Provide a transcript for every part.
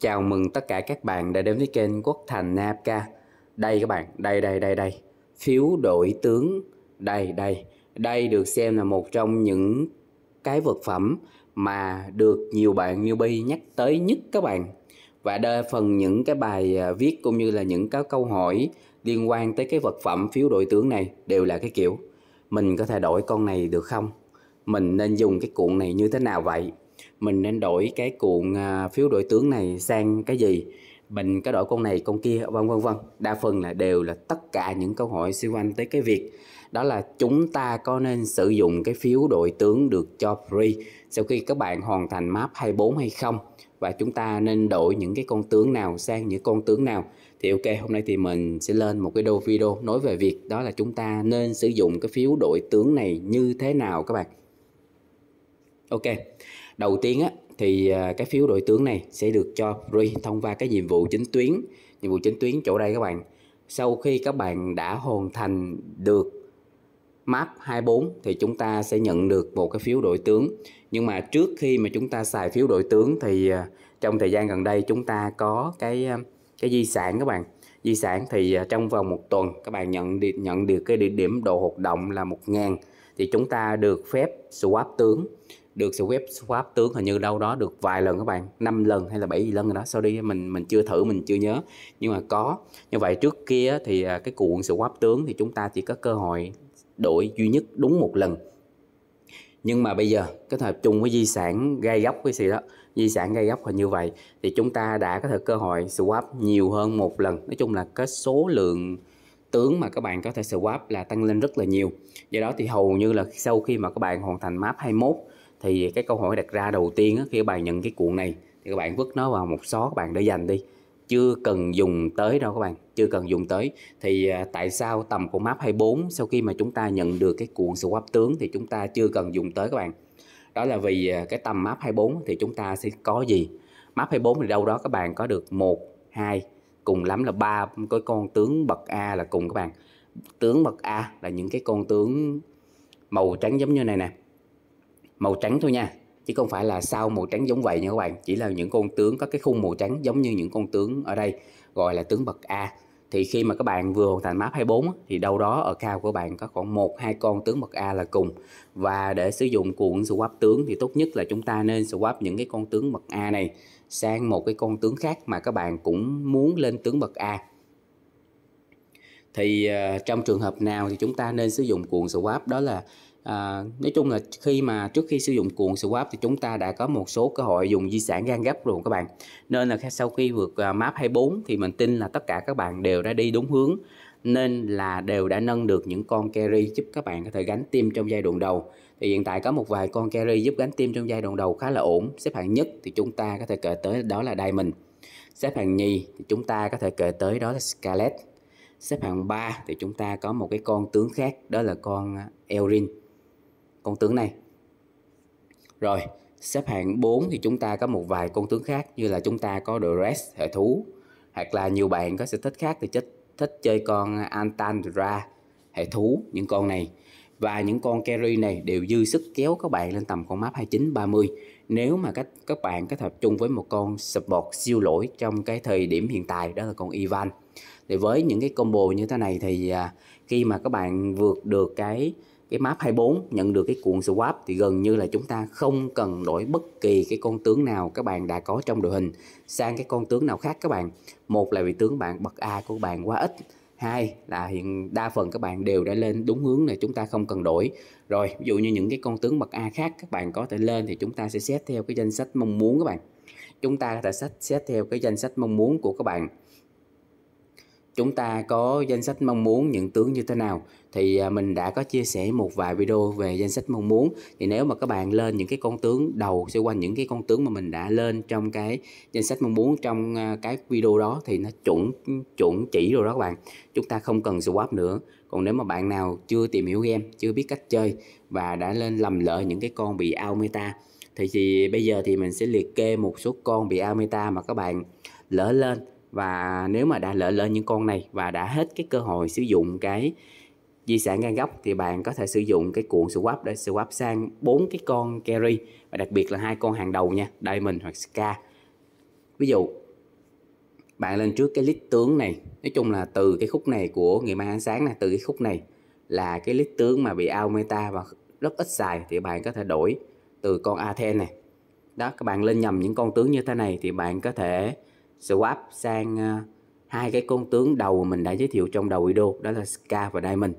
Chào mừng tất cả các bạn đã đến với kênh Quốc Thành Napka. Đây các bạn, đây đây đây đây. Phiếu đội tướng đây đây. Đây được xem là một trong những cái vật phẩm mà được nhiều bạn newbie nhắc tới nhất các bạn. Và đa phần những cái bài à, viết cũng như là những cái câu hỏi liên quan tới cái vật phẩm phiếu đội tướng này đều là cái kiểu mình có thể đổi con này được không? Mình nên dùng cái cuộn này như thế nào vậy? mình nên đổi cái cuộn à, phiếu đổi tướng này sang cái gì mình có đổi con này con kia vân vân vân đa phần là đều là tất cả những câu hỏi xung quanh tới cái việc đó là chúng ta có nên sử dụng cái phiếu đội tướng được cho free sau khi các bạn hoàn thành map 24 hay không và chúng ta nên đổi những cái con tướng nào sang những con tướng nào thì ok hôm nay thì mình sẽ lên một cái đô video nói về việc đó là chúng ta nên sử dụng cái phiếu đội tướng này như thế nào các bạn ok Đầu tiên á, thì à, cái phiếu đội tướng này sẽ được cho free thông qua cái nhiệm vụ chính tuyến. Nhiệm vụ chính tuyến chỗ đây các bạn. Sau khi các bạn đã hoàn thành được map 24 thì chúng ta sẽ nhận được một cái phiếu đội tướng. Nhưng mà trước khi mà chúng ta xài phiếu đội tướng thì à, trong thời gian gần đây chúng ta có cái à, cái di sản các bạn. Di sản thì trong vòng một tuần các bạn nhận được nhận được cái địa điểm độ hoạt động là 1000 thì chúng ta được phép swap tướng được sự web swap tướng hình như đâu đó được vài lần các bạn 5 lần hay là 7 lần rồi đó sau đi mình mình chưa thử mình chưa nhớ nhưng mà có như vậy trước kia thì à, cái cuộn sự swap tướng thì chúng ta chỉ có cơ hội đổi duy nhất đúng một lần nhưng mà bây giờ kết hợp chung với di sản gai góc cái gì đó di sản gai góc là như vậy thì chúng ta đã có thể cơ hội swap nhiều hơn một lần nói chung là cái số lượng tướng mà các bạn có thể swap là tăng lên rất là nhiều do đó thì hầu như là sau khi mà các bạn hoàn thành map 21 thì cái câu hỏi đặt ra đầu tiên khi các bạn nhận cái cuộn này thì các bạn vứt nó vào một xó các bạn để dành đi chưa cần dùng tới đâu các bạn chưa cần dùng tới thì à, tại sao tầm của map 24 sau khi mà chúng ta nhận được cái cuộn swap tướng thì chúng ta chưa cần dùng tới các bạn đó là vì à, cái tầm map 24 thì chúng ta sẽ có gì map 24 thì đâu đó các bạn có được một hai cùng lắm là ba cái con tướng bậc A là cùng các bạn tướng bậc A là những cái con tướng màu trắng giống như này nè màu trắng thôi nha chứ không phải là sao màu trắng giống vậy nha các bạn chỉ là những con tướng có cái khung màu trắng giống như những con tướng ở đây gọi là tướng bậc A thì khi mà các bạn vừa hoàn thành map 24 thì đâu đó ở cao của bạn có khoảng một hai con tướng bậc A là cùng và để sử dụng cuộn swap tướng thì tốt nhất là chúng ta nên swap những cái con tướng bậc A này sang một cái con tướng khác mà các bạn cũng muốn lên tướng bậc A thì uh, trong trường hợp nào thì chúng ta nên sử dụng cuộn swap đó là À, nói chung là khi mà trước khi sử dụng cuộn swap thì chúng ta đã có một số cơ hội dùng di sản gan gấp rồi các bạn nên là sau khi vượt à, map 24 thì mình tin là tất cả các bạn đều đã đi đúng hướng nên là đều đã nâng được những con carry giúp các bạn có thể gánh tim trong giai đoạn đầu thì hiện tại có một vài con carry giúp gánh tim trong giai đoạn đầu khá là ổn xếp hạng nhất thì chúng ta có thể kể tới đó là Diamond xếp hạng nhì thì chúng ta có thể kể tới đó là Scarlet xếp hạng 3 thì chúng ta có một cái con tướng khác đó là con à, Elrin con tướng này rồi xếp hạng 4 thì chúng ta có một vài con tướng khác như là chúng ta có Duress hệ thú hoặc là nhiều bạn có sở thích khác thì thích thích chơi con Antandra hệ thú những con này và những con carry này đều dư sức kéo các bạn lên tầm con map 29 30 nếu mà các các bạn kết hợp chung với một con support siêu lỗi trong cái thời điểm hiện tại đó là con Ivan thì với những cái combo như thế này thì à, khi mà các bạn vượt được cái cái map 24 nhận được cái cuộn swap thì gần như là chúng ta không cần đổi bất kỳ cái con tướng nào các bạn đã có trong đội hình sang cái con tướng nào khác các bạn một là vì tướng bạn bậc A của bạn quá ít hai là hiện đa phần các bạn đều đã lên đúng hướng này chúng ta không cần đổi rồi ví dụ như những cái con tướng bậc A khác các bạn có thể lên thì chúng ta sẽ xét theo cái danh sách mong muốn các bạn chúng ta sẽ xét theo cái danh sách mong muốn của các bạn chúng ta có danh sách mong muốn những tướng như thế nào thì à, mình đã có chia sẻ một vài video về danh sách mong muốn thì nếu mà các bạn lên những cái con tướng đầu xoay quanh những cái con tướng mà mình đã lên trong cái danh sách mong muốn trong à, cái video đó thì nó chuẩn chuẩn chỉ rồi đó các bạn chúng ta không cần swap nữa còn nếu mà bạn nào chưa tìm hiểu game chưa biết cách chơi và đã lên lầm lỡ những cái con bị out meta thì, thì bây giờ thì mình sẽ liệt kê một số con bị out meta mà các bạn lỡ lên và nếu mà đã lỡ lên những con này và đã hết cái cơ hội sử dụng cái di sản ngang góc thì bạn có thể sử dụng cái cuộn swap để swap sang bốn cái con carry và đặc biệt là hai con hàng đầu nha diamond hoặc ska ví dụ bạn lên trước cái lít tướng này nói chung là từ cái khúc này của ngày mai ánh sáng này từ cái khúc này là cái lít tướng mà bị out meta và rất ít xài thì bạn có thể đổi từ con Athen này đó các bạn lên nhầm những con tướng như thế này thì bạn có thể swap sang ờ, hai cái con tướng đầu mà mình đã giới thiệu trong đầu video đó là Ska và Diamond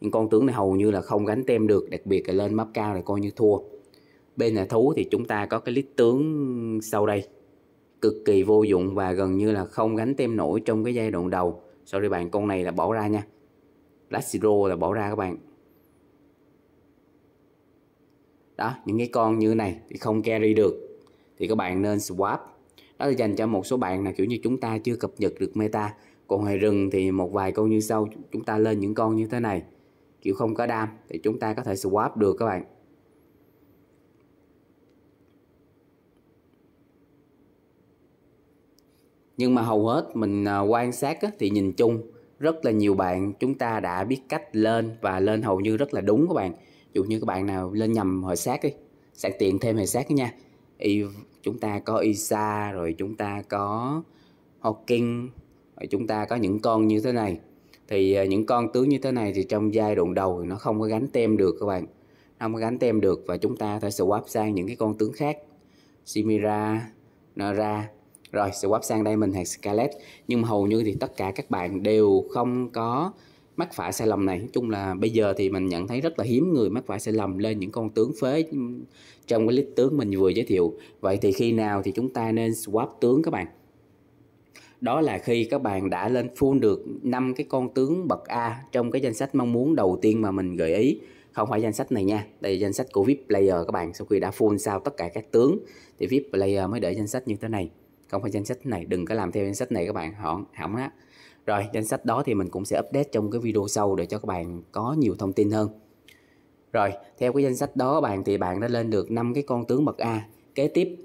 những con tướng này hầu như là không gánh tem được đặc biệt là lên map cao này coi như thua bên nhà thú thì chúng ta có cái list tướng sau đây cực kỳ vô dụng và gần như là không gánh tem nổi trong cái giai đoạn đầu sau đây bạn con này là bỏ ra nha Lashiro là bỏ ra các bạn đó những cái con như này thì không carry được thì các bạn nên swap đó là dành cho một số bạn là kiểu như chúng ta chưa cập nhật được meta còn ngoài rừng thì một vài câu như sau chúng ta lên những con như thế này kiểu không có đam thì chúng ta có thể swap được các bạn nhưng mà hầu hết mình à, quan sát thì nhìn chung rất là nhiều bạn chúng ta đã biết cách lên và lên hầu như rất là đúng các bạn dụ như các bạn nào lên nhầm hồi sát đi sẽ tiện thêm hồi sát nha y chúng ta có Isa rồi chúng ta có Hawking rồi chúng ta có những con như thế này thì ờ, những con tướng như thế này thì trong giai đoạn đầu thì nó không có gánh tem được các bạn không có gánh tem được và chúng ta phải swap sang những cái con tướng khác Simira Nara rồi swap sang Diamond hay Scarlet nhưng mà hầu như thì tất cả các bạn đều không có mắc phải sai lầm này nói chung là bây giờ thì mình nhận thấy rất là hiếm người mắc phải sai lầm lên những con tướng phế trong cái list tướng mình vừa giới thiệu vậy thì khi nào thì chúng ta nên swap tướng các bạn đó là khi các bạn đã lên full được 5 cái con tướng bậc A trong cái danh sách mong muốn đầu tiên mà mình gợi ý không phải danh sách này nha đây là danh sách của VIP player các bạn sau khi đã full sao tất cả các tướng thì VIP player mới để danh sách như thế này không phải danh sách này đừng có làm theo danh sách này các bạn họ hỏng á rồi, danh sách đó thì mình cũng sẽ update trong cái video sau để cho các bạn có nhiều thông tin hơn. Rồi, theo cái danh sách đó bạn thì bạn đã lên được 5 cái con tướng bậc A. Kế tiếp,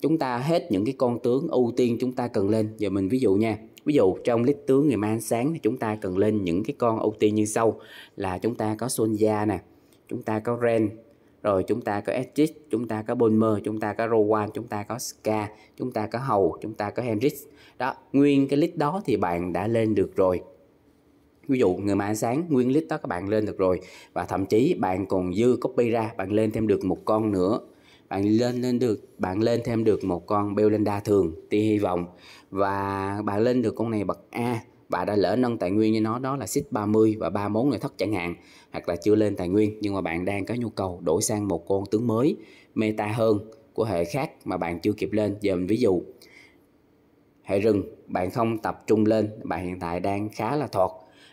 chúng ta hết những cái con tướng ưu tiên chúng ta cần lên. Giờ mình ví dụ nha. Ví dụ trong list tướng ngày mai sáng thì chúng ta cần lên những cái con ưu tiên như sau là chúng ta có Sonya nè, chúng ta có Ren, rồi chúng ta có Edgis, chúng ta có Bonmer, chúng ta có Rowan, chúng ta có Ska, chúng ta có Hầu, chúng ta có Hendrix. Đó, nguyên cái list đó thì bạn đã lên được rồi. Ví dụ người mà ánh sáng nguyên list đó các bạn lên được rồi và thậm chí bạn còn dư copy ra, bạn lên thêm được một con nữa. Bạn lên lên được, bạn lên thêm được một con Belinda thường, tia hy vọng và bạn lên được con này bậc A bạn đã lỡ nâng tài nguyên như nó đó là SIP 30 và món người thất chẳng hạn hoặc là chưa lên tài nguyên nhưng mà bạn đang có nhu cầu đổi sang một con tướng mới meta hơn của hệ khác mà bạn chưa kịp lên giờ mình ví dụ hệ rừng bạn không tập trung lên bạn hiện tại đang khá là thọt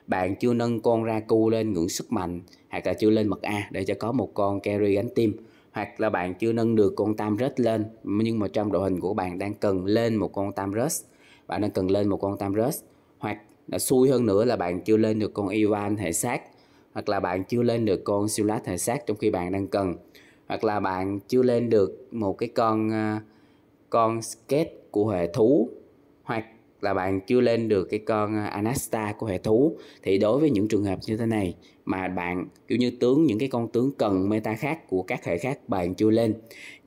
bạn chưa nâng con ra cu lên ngưỡng sức mạnh hoặc là chưa lên mật A để cho có một con carry gánh tim hoặc là bạn chưa nâng được con tam rết lên nhưng mà trong đội hình của bạn đang cần lên một con tam rết bạn đang cần lên một con tam rết hoặc là xui hơn nữa là bạn chưa lên được con Ivan hệ sát hoặc là bạn chưa lên được con siêu lát hệ sát trong khi bạn đang cần hoặc là bạn chưa lên được một cái con à, con sketch của hệ thú hoặc là bạn chưa lên được cái con à, Anasta của hệ thú thì đối với những trường hợp như thế này mà bạn kiểu như tướng những cái con tướng cần meta khác của các hệ khác bạn chưa lên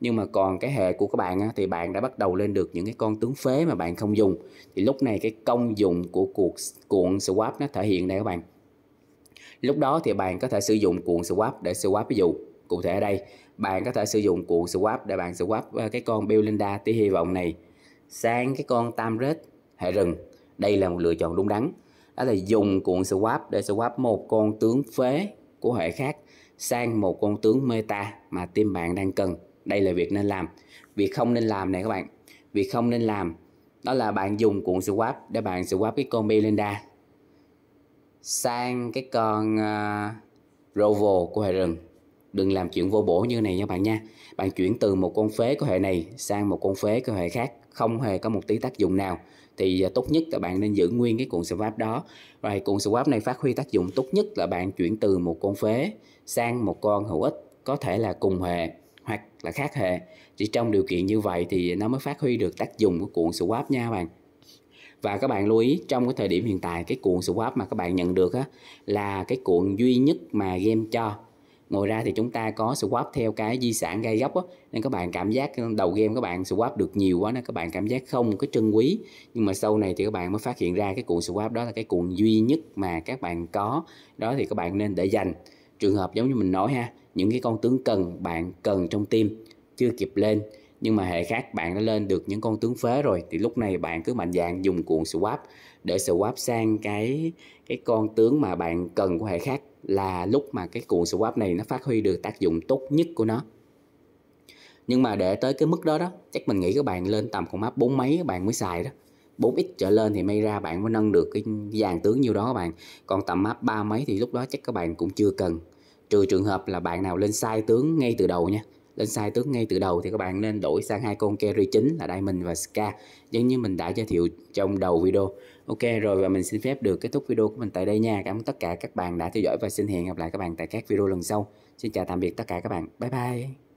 nhưng mà còn cái hệ của các bạn á, thì bạn đã bắt đầu lên được những cái con tướng phế mà bạn không dùng thì lúc này cái công dụng của cuộc cuộn swap nó thể hiện đây các bạn lúc đó thì bạn có thể sử dụng cuộn swap để swap ví dụ cụ thể ở đây bạn có thể sử dụng cuộn swap để bạn swap ờ, cái con Belinda tia hy vọng này sang cái con Tamret hệ rừng đây là một lựa chọn đúng đắn đó là dùng cuộn swap để swap một con tướng phế của hệ khác sang một con tướng meta mà team bạn đang cần đây là việc nên làm việc không nên làm này các bạn việc không nên làm đó là bạn dùng cuộn swap để bạn swap cái con Belinda sang cái con uh, Rovo của hệ rừng đừng làm chuyện vô bổ như này nha bạn nha bạn chuyển từ một con phế của hệ này sang một con phế của hệ khác không hề có một tí tác dụng nào thì à, tốt nhất là bạn nên giữ nguyên cái cuộn swap đó rồi cuộn swap này phát huy tác dụng tốt nhất là bạn chuyển từ một con phế sang một con hữu ích có thể là cùng hệ hoặc là khác hệ chỉ trong điều kiện như vậy thì nó mới phát huy được tác dụng của cuộn swap nha bạn và các bạn lưu ý trong cái thời điểm hiện tại cái cuộn swap mà các bạn nhận được á, là cái cuộn duy nhất mà game cho ngoài ra thì chúng ta có swap theo cái di sản gai gốc á nên các bạn cảm giác đầu game các bạn swap được nhiều quá nên các bạn cảm giác không có trân quý nhưng mà sau này thì các bạn mới phát hiện ra cái cuộn swap đó là cái cuộn duy nhất mà các bạn có đó thì các bạn nên để dành trường hợp giống như mình nói ha những cái con tướng cần bạn cần trong tim chưa kịp lên nhưng mà hệ khác bạn đã lên được những con tướng phế rồi thì lúc này bạn cứ mạnh dạng dùng cuộn swap để swap sang cái cái con tướng mà bạn cần của hệ khác là lúc mà cái cuộn swap này nó phát huy được tác dụng tốt nhất của nó nhưng mà để tới cái mức đó đó chắc mình nghĩ các bạn lên tầm con map bốn mấy các bạn mới xài đó 4x trở lên thì may ra bạn mới nâng được cái dàn tướng nhiêu đó các bạn còn tầm map ba mấy thì lúc đó chắc các bạn cũng chưa cần trừ trường hợp là bạn nào lên sai tướng ngay từ đầu nha lên sai tướng ngay từ đầu thì các bạn nên đổi sang hai con carry chính là Diamond và Ska giống như mình đã giới thiệu trong đầu video ok rồi và mình xin phép được kết thúc video của mình tại đây nha cảm ơn tất cả các bạn đã theo dõi và xin hẹn gặp lại các bạn tại các video lần sau xin chào tạm biệt tất cả các bạn bye bye